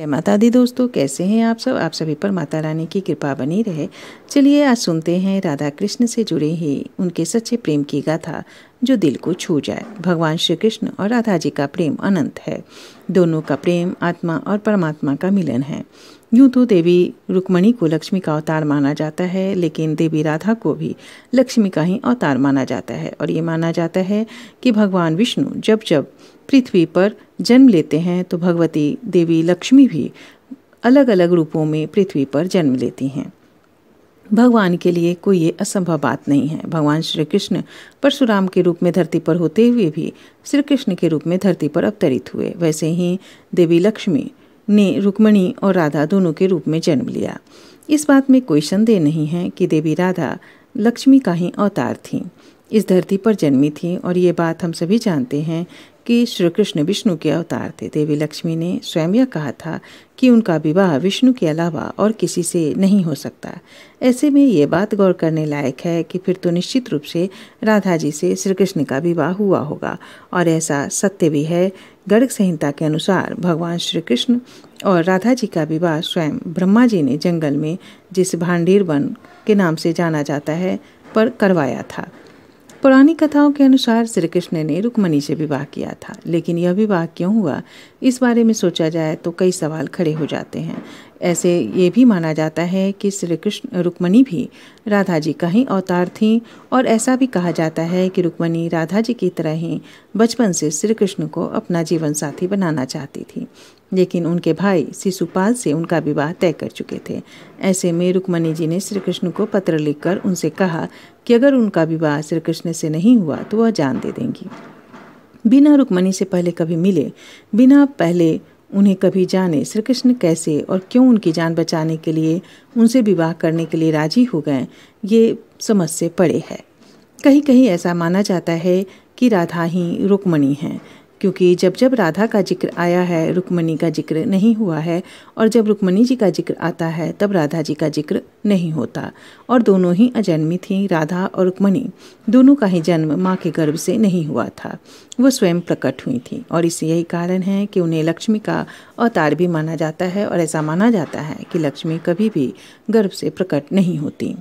जय माता दी दोस्तों कैसे हैं आप सब आप सभी पर माता रानी की कृपा बनी रहे चलिए आज सुनते हैं राधा कृष्ण से जुड़े ही उनके सच्चे प्रेम की गाथा जो दिल को छू जाए भगवान श्री कृष्ण और राधा जी का प्रेम अनंत है दोनों का प्रेम आत्मा और परमात्मा का मिलन है यूं तो देवी रुक्मणी को लक्ष्मी का अवतार माना जाता है लेकिन देवी राधा को भी लक्ष्मी का ही अवतार माना जाता है और ये माना जाता है कि भगवान विष्णु जब जब पृथ्वी पर जन्म लेते हैं तो भगवती देवी लक्ष्मी भी अलग अलग रूपों में पृथ्वी पर जन्म लेती हैं भगवान के लिए कोई ये असंभव बात नहीं है भगवान श्री कृष्ण परशुराम के रूप में धरती पर होते हुए भी श्री कृष्ण के रूप में धरती पर अवतरित हुए वैसे ही देवी लक्ष्मी ने रुक्मणी और राधा दोनों के रूप में जन्म लिया इस बात में कोई संदेह नहीं है कि देवी राधा लक्ष्मी का ही अवतार थीं इस धरती पर जन्मी थी और ये बात हम सभी जानते हैं कि श्री कृष्ण विष्णु के अवतार थे देवी लक्ष्मी ने स्वयं यह कहा था कि उनका विवाह विष्णु के अलावा और किसी से नहीं हो सकता ऐसे में ये बात गौर करने लायक है कि फिर तो निश्चित रूप से राधा जी से श्री कृष्ण का विवाह हुआ होगा और ऐसा सत्य भी है गर्ग संहिता के अनुसार भगवान श्री कृष्ण और राधा जी का विवाह स्वयं ब्रह्मा जी ने जंगल में जिस भांडीर वन के नाम से जाना जाता है पर करवाया था पुरानी कथाओं के अनुसार श्री कृष्ण ने रुक्मणी से विवाह किया था लेकिन यह विवाह क्यों हुआ इस बारे में सोचा जाए तो कई सवाल खड़े हो जाते हैं ऐसे ये भी माना जाता है कि श्री कृष्ण रुक्मणी भी राधा जी का ही अवतार थी और ऐसा भी कहा जाता है कि रुक्मणी राधा जी की तरह ही बचपन से श्री कृष्ण को अपना जीवन साथी बनाना चाहती थी लेकिन उनके भाई शिशुपाल से उनका विवाह तय कर चुके थे ऐसे में रुक्मणी जी ने श्री कृष्ण को पत्र लिखकर उनसे कहा कि अगर उनका विवाह श्री कृष्ण से नहीं हुआ तो वह जान दे देंगी बिना रुक्मणी से पहले कभी मिले बिना पहले उन्हें कभी जाने श्री कृष्ण कैसे और क्यों उनकी जान बचाने के लिए उनसे विवाह करने के लिए राजी हो गए ये समझ से पड़े है कहीं कहीं ऐसा माना जाता है कि राधा ही रुक्मणी हैं क्योंकि जब जब राधा का जिक्र आया है रुक्मणी का जिक्र नहीं हुआ है और जब रुक्मणी जी का जिक्र आता है तब राधा जी का जिक्र नहीं होता और दोनों ही अजन्मी थीं राधा और रुक्मणी दोनों का ही जन्म माँ के गर्भ से नहीं हुआ था वो स्वयं प्रकट हुई थी और इस यही कारण है कि उन्हें लक्ष्मी का अवतार भी माना जाता है और ऐसा माना जाता है कि लक्ष्मी कभी भी गर्भ से प्रकट नहीं होती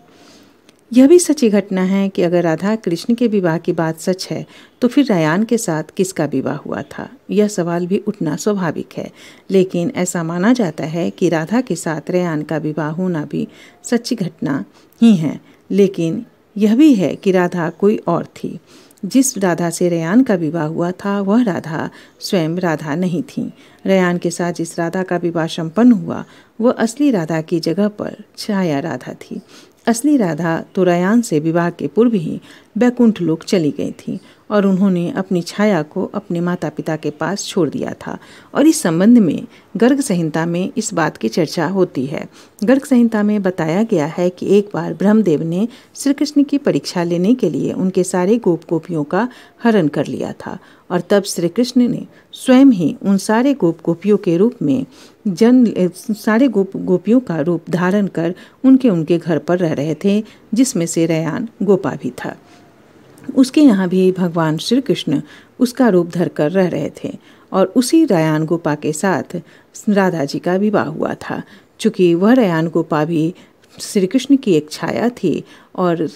यह भी सच्ची घटना है कि अगर राधा कृष्ण के विवाह की बात सच है तो फिर रयान के साथ किसका विवाह हुआ था यह सवाल भी उठना स्वाभाविक है लेकिन ऐसा माना जाता है कि राधा के साथ रयान का विवाह होना भी सच्ची घटना ही है लेकिन यह भी है कि राधा कोई और थी जिस राधा से रयान का विवाह हुआ था वह राधा स्वयं राधा नहीं थी रयान के साथ जिस राधा का विवाह संपन्न हुआ वह असली राधा की जगह पर छाया राधा थी असली राधा रयान से विवाह के पूर्व ही बैकुंठ लोक चली गई थी और उन्होंने अपनी छाया को अपने माता पिता के पास छोड़ दिया था और इस संबंध में गर्ग संहिता में इस बात की चर्चा होती है गर्ग संहिता में बताया गया है कि एक बार ब्रह्मदेव ने श्री कृष्ण की परीक्षा लेने के लिए उनके सारे गोप गोपियों का हरण कर लिया था और तब श्री कृष्ण ने स्वयं ही उन सारे गोप गोपियों के रूप में जन सारे गोप गोपियों का रूप धारण कर उनके उनके घर पर रह रहे थे जिसमें से रयान गोपा भी था उसके यहाँ भी भगवान श्री कृष्ण उसका रूप धर कर रह रहे थे और उसी रयान गोपा के साथ राधा जी का विवाह हुआ था चूँकि वह रयान गोपा भी श्री कृष्ण की एक छाया थी और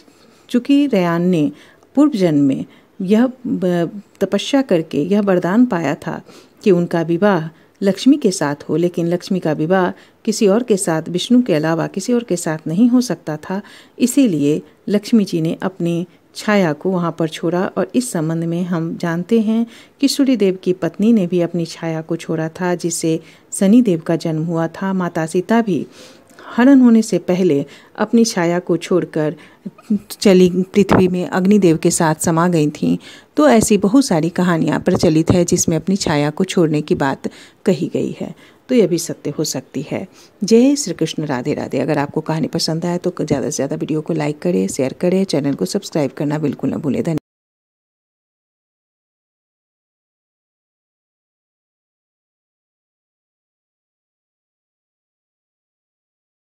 चूँकि रयान ने पूर्व जन्म में यह तपस्या करके यह वरदान पाया था कि उनका विवाह लक्ष्मी के साथ हो लेकिन लक्ष्मी का विवाह किसी और के साथ विष्णु के अलावा किसी और के साथ नहीं हो सकता था इसीलिए लक्ष्मी जी ने अपने छाया को वहाँ पर छोड़ा और इस संबंध में हम जानते हैं कि सूर्यदेव की पत्नी ने भी अपनी छाया को छोड़ा था जिससे शनिदेव का जन्म हुआ था माता सीता भी हरण होने से पहले अपनी छाया को छोड़कर चली पृथ्वी में अग्निदेव के साथ समा गई थीं तो ऐसी बहुत सारी कहानियाँ प्रचलित है जिसमें अपनी छाया को छोड़ने की बात कही गई है तो यह भी सत्य हो सकती है जय श्री कृष्ण राधे राधे अगर आपको कहानी पसंद आए तो ज़्यादा से ज़्यादा वीडियो को लाइक करें शेयर करें चैनल को सब्सक्राइब करना बिल्कुल ना भूलें धन्यवाद